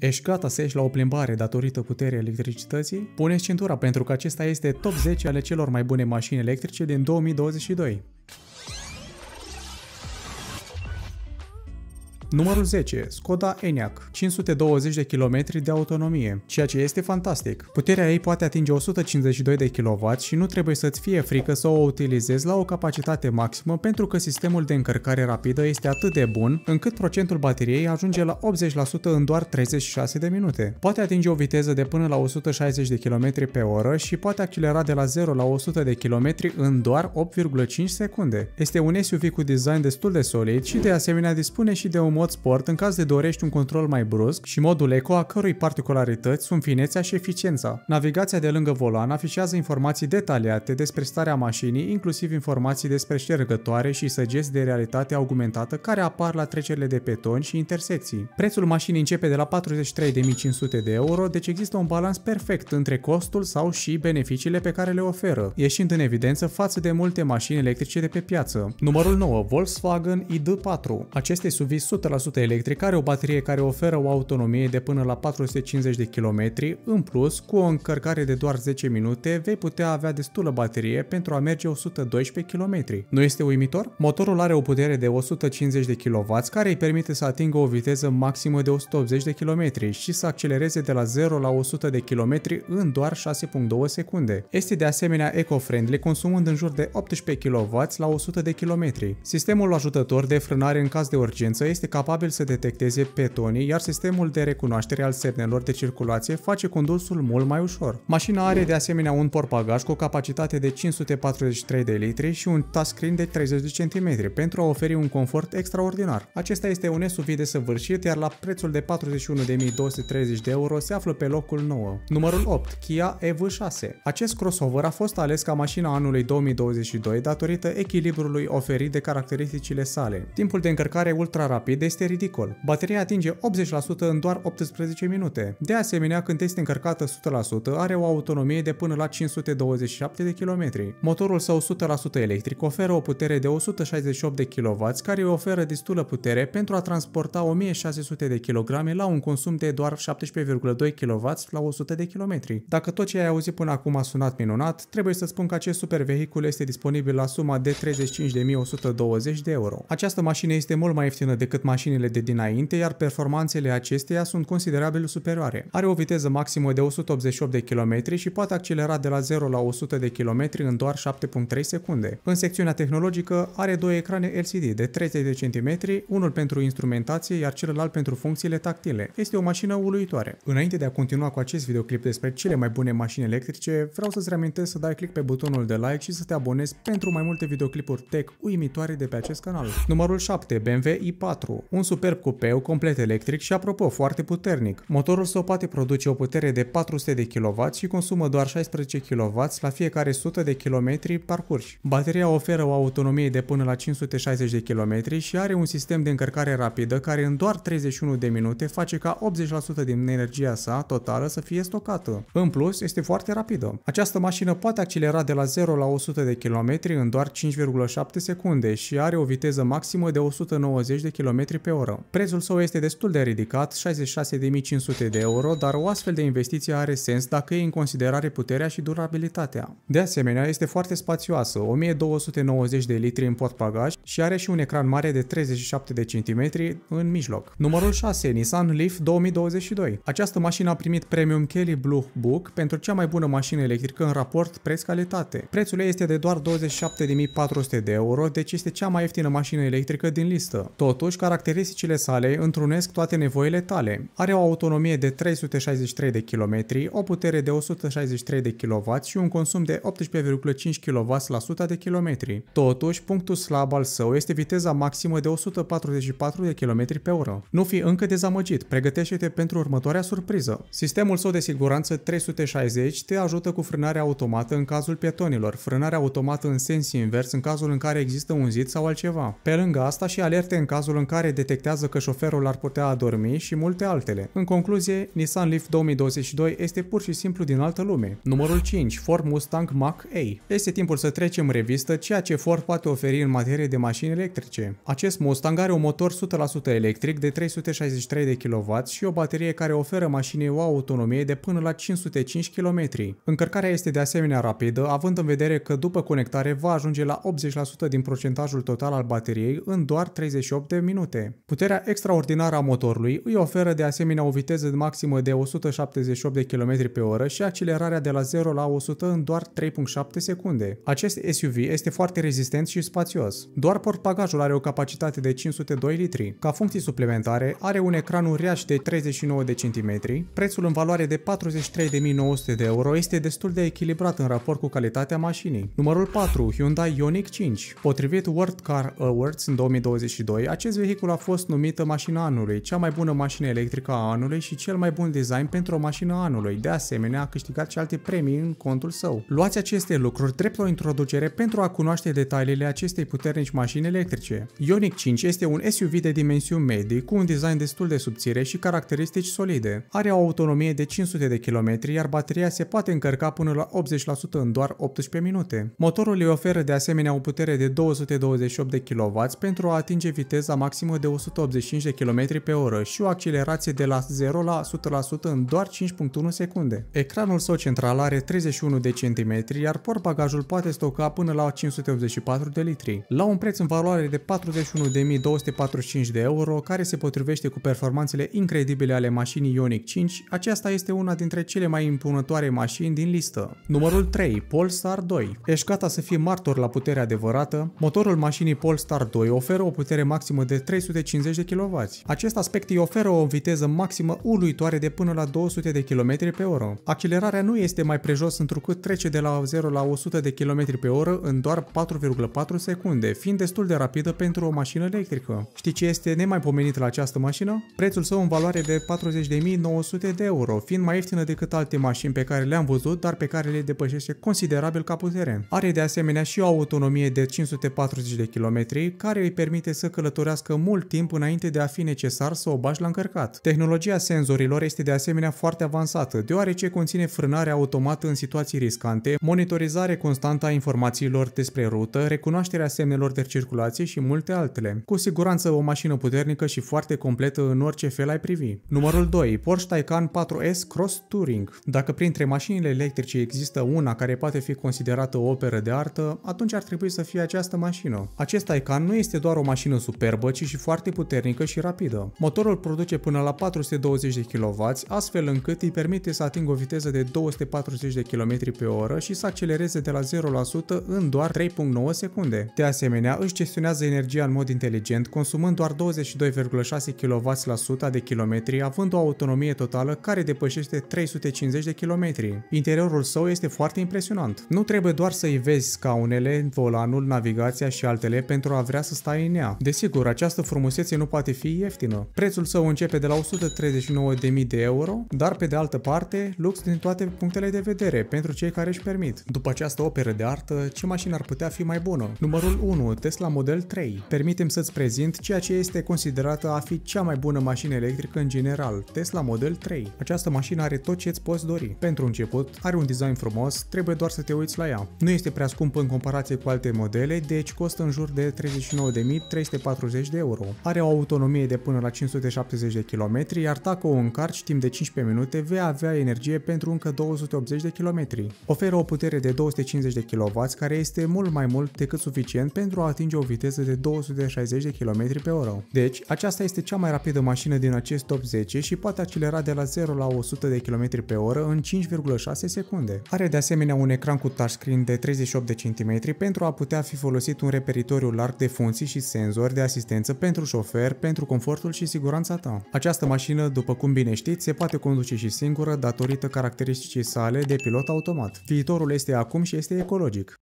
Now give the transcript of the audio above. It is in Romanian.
Ești gata să ieși la o plimbare datorită puterii electricității? Puneți cintura pentru că acesta este top 10 ale celor mai bune mașini electrice din 2022. Numărul 10. Skoda Enyaq, 520 de km de autonomie, ceea ce este fantastic. Puterea ei poate atinge 152 de kW și nu trebuie să-ți fie frică să o utilizezi la o capacitate maximă pentru că sistemul de încărcare rapidă este atât de bun încât procentul bateriei ajunge la 80% în doar 36 de minute. Poate atinge o viteză de până la 160 de km pe oră și poate accelera de la 0 la 100 de km în doar 8,5 secunde. Este un SUV cu design destul de solid și de asemenea dispune și de un mod mod sport în caz de dorești un control mai brusc și modul eco a cărui particularități sunt finețea și eficiența. Navigația de lângă volan afișează informații detaliate despre starea mașinii, inclusiv informații despre ștergătoare și săgeți de realitate augmentată care apar la trecerile de petoni și intersecții. Prețul mașinii începe de la 43.500 de euro, deci există un balans perfect între costul sau și beneficiile pe care le oferă, ieșind în evidență față de multe mașini electrice de pe piață. Numărul 9. Volkswagen ID4. Aceste SUV 100% 100% electric are o baterie care oferă o autonomie de până la 450 de km, în plus, cu o încărcare de doar 10 minute, vei putea avea destulă baterie pentru a merge 112 km. Nu este uimitor? Motorul are o putere de 150 de kW care îi permite să atingă o viteză maximă de 180 de km și să accelereze de la 0 la 100 de km în doar 6.2 secunde. Este de asemenea eco-friendly, consumând în jur de 18 kW la 100 de km. Sistemul ajutător de frânare în caz de urgență este capabil să detecteze petonii, iar sistemul de recunoaștere al semnelor de circulație face condusul mult mai ușor. Mașina are de asemenea un portbagaj cu o capacitate de 543 de litri și un touchscreen de 30 de cm pentru a oferi un confort extraordinar. Acesta este un SUV de săvârșit, iar la prețul de 41.230 de euro se află pe locul 9. Numărul 8. Kia EV6 Acest crossover a fost ales ca mașina anului 2022 datorită echilibrului oferit de caracteristicile sale. Timpul de încărcare ultra rapid este ridicol. Bateria atinge 80% în doar 18 minute. De asemenea, când este încărcată 100%, are o autonomie de până la 527 de km. Motorul său 100% electric oferă o putere de 168 de kW, care îi oferă destulă putere pentru a transporta 1600 de kg la un consum de doar 17,2 kW la 100 de km. Dacă tot ce ai auzit până acum a sunat minunat, trebuie să spun că acest super vehicul este disponibil la suma de 35.120 de euro. Această mașină este mult mai ieftină decât mașina mașinile de dinainte, iar performanțele acesteia sunt considerabil superioare. Are o viteză maximă de 188 de km și poate accelera de la 0 la 100 de km în doar 7.3 secunde. În secțiunea tehnologică are două ecrane LCD de 30 de cm, unul pentru instrumentație, iar celălalt pentru funcțiile tactile. Este o mașină uluitoare. Înainte de a continua cu acest videoclip despre cele mai bune mașini electrice, vreau să-ți reamintesc să dai click pe butonul de like și să te abonezi pentru mai multe videoclipuri tech uimitoare de pe acest canal. Numărul 7. BMW i4 un superb cupeu complet electric și apropo foarte puternic. Motorul său poate produce o putere de 400 de kW și consumă doar 16 kW la fiecare 100 de km parcurs. Bateria oferă o autonomie de până la 560 de km și are un sistem de încărcare rapidă care în doar 31 de minute face ca 80% din energia sa totală să fie stocată. În plus, este foarte rapidă. Această mașină poate accelera de la 0 la 100 de km în doar 5,7 secunde și are o viteză maximă de 190 de km pe oră. Prețul său este destul de ridicat, 66.500 de euro, dar o astfel de investiție are sens dacă e în considerare puterea și durabilitatea. De asemenea, este foarte spațioasă, 1290 de litri în portbagaj și are și un ecran mare de 37 de cm în mijloc. Numărul 6, Nissan Leaf 2022. Această mașină a primit premium Kelly Blue Book pentru cea mai bună mașină electrică în raport preț-calitate. Prețul ei este de doar 27.400 de euro, deci este cea mai ieftină mașină electrică din listă. Totuși, caracter caracteristicile sale întrunesc toate nevoile tale. Are o autonomie de 363 de km, o putere de 163 de kW și un consum de 18,5 kW la 100 de km. Totuși, punctul slab al său este viteza maximă de 144 de km pe oră. Nu fi încă dezamăgit, pregătește-te pentru următoarea surpriză. Sistemul său de siguranță 360 te ajută cu frânarea automată în cazul pietonilor, frânarea automată în sens invers în cazul în care există un zid sau altceva. Pe lângă asta și alerte în cazul în care detectează că șoferul ar putea adormi și multe altele. În concluzie, Nissan Leaf 2022 este pur și simplu din altă lume. Numărul 5, Ford Mustang Mach-A. Este timpul să trecem revistă ceea ce Ford poate oferi în materie de mașini electrice. Acest Mustang are un motor 100% electric de 363 de kW și o baterie care oferă mașinii o autonomie de până la 505 km. Încărcarea este de asemenea rapidă, având în vedere că după conectare va ajunge la 80% din procentajul total al bateriei în doar 38 de minute minute. Puterea extraordinară a motorului îi oferă de asemenea o viteză maximă de 178 de km pe oră și accelerarea de la 0 la 100 în doar 3.7 secunde. Acest SUV este foarte rezistent și spațios. Doar portbagajul are o capacitate de 502 litri. Ca funcții suplimentare, are un ecran uriaș de 39 de centimetri. Prețul în valoare de 43.900 de euro este destul de echilibrat în raport cu calitatea mașinii. Numărul 4, Hyundai Ioniq 5. Potrivit World Car Awards în 2022, acest vehicul Tesla a fost numită mașina anului, cea mai bună mașină electrică a anului și cel mai bun design pentru o mașină anului. De asemenea, a câștigat și alte premii în contul său. Luați aceste lucruri drept o introducere pentru a cunoaște detaliile acestei puternici mașini electrice. Ioniq 5 este un SUV de dimensiuni medii, cu un design destul de subțire și caracteristici solide. Are o autonomie de 500 de km, iar bateria se poate încărca până la 80% în doar 18 minute. Motorul îi oferă de asemenea o putere de 228 de kW pentru a atinge viteza maximă maximă de 185 de km pe oră și o accelerație de la 0 la 100% în doar 5.1 secunde. Ecranul său central are 31 de cm, iar portbagajul poate stoca până la 584 de litri. La un preț în valoare de 41.245 de euro, care se potrivește cu performanțele incredibile ale mașinii Ioniq 5, aceasta este una dintre cele mai impunătoare mașini din listă. Numărul 3, Polestar 2. Ești gata să fii martor la puterea adevărată? Motorul mașinii Polestar 2 oferă o putere maximă de 300 350 de kW. Acest aspect îi oferă o viteză maximă uluitoare de până la 200 de km pe oră. Accelerarea nu este mai prejos întrucât trece de la 0 la 100 de km pe oră în doar 4,4 secunde, fiind destul de rapidă pentru o mașină electrică. Știi ce este nemaipomenit la această mașină? Prețul său în valoare de 40.900 de euro, fiind mai ieftină decât alte mașini pe care le-am văzut, dar pe care le depășește considerabil ca putere. Are de asemenea și o autonomie de 540 de km, care îi permite să călătorească mult mult timp înainte de a fi necesar să o bași la încărcat. Tehnologia senzorilor este de asemenea foarte avansată, deoarece conține frânare automată în situații riscante, monitorizare constantă a informațiilor despre rută, recunoașterea semnelor de circulație și multe altele. Cu siguranță o mașină puternică și foarte completă în orice fel ai privi. Numărul 2. Porsche Taycan 4S Cross Touring. Dacă printre mașinile electrice există una care poate fi considerată o operă de artă, atunci ar trebui să fie această mașină. Acest Taycan nu este doar o mașină superbă, ci și foarte puternică și rapidă. Motorul produce până la 420 de kW, astfel încât îi permite să atingă o viteză de 240 de km pe oră și să accelereze de la 0% în doar 3.9 secunde. De asemenea, își gestionează energia în mod inteligent, consumând doar 22,6 kW la 100 de km, având o autonomie totală care depășește 350 de km. Interiorul său este foarte impresionant. Nu trebuie doar să-i vezi scaunele, volanul, navigația și altele pentru a vrea să stai în ea. Desigur, această frumusețe nu poate fi ieftină. Prețul său începe de la 139.000 de euro, dar pe de altă parte, lux din toate punctele de vedere pentru cei care își permit. După această operă de artă, ce mașină ar putea fi mai bună? Numărul 1, Tesla Model 3. Permitem să-ți prezint ceea ce este considerată a fi cea mai bună mașină electrică în general, Tesla Model 3. Această mașină are tot ce îți poți dori. Pentru început, are un design frumos, trebuie doar să te uiți la ea. Nu este prea scumpă în comparație cu alte modele, deci costă în jur de 39.340 de euro. Are o autonomie de până la 570 de km, iar dacă o încarci timp de 15 minute, vei avea energie pentru încă 280 de km. Oferă o putere de 250 de kW, care este mult mai mult decât suficient pentru a atinge o viteză de 260 de km pe oră. Deci, aceasta este cea mai rapidă mașină din acest top 10 și poate accelera de la 0 la 100 de km pe oră în 5,6 secunde. Are de asemenea un ecran cu touchscreen de 38 de cm pentru a putea fi folosit un reperitoriu larg de funcții și senzori de asistență pe pentru șofer, pentru confortul și siguranța ta. Această mașină, după cum bine știți, se poate conduce și singură datorită caracteristicii sale de pilot automat. Viitorul este acum și este ecologic.